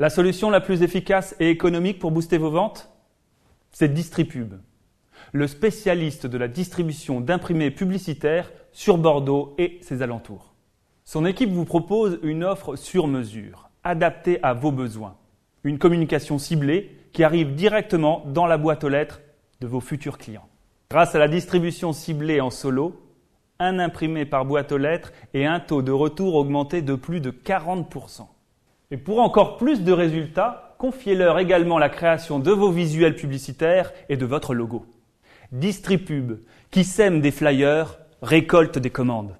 La solution la plus efficace et économique pour booster vos ventes C'est Distripub, le spécialiste de la distribution d'imprimés publicitaires sur Bordeaux et ses alentours. Son équipe vous propose une offre sur mesure, adaptée à vos besoins. Une communication ciblée qui arrive directement dans la boîte aux lettres de vos futurs clients. Grâce à la distribution ciblée en solo, un imprimé par boîte aux lettres et un taux de retour augmenté de plus de 40%. Et pour encore plus de résultats, confiez-leur également la création de vos visuels publicitaires et de votre logo. DistriPub, qui sème des flyers, récolte des commandes.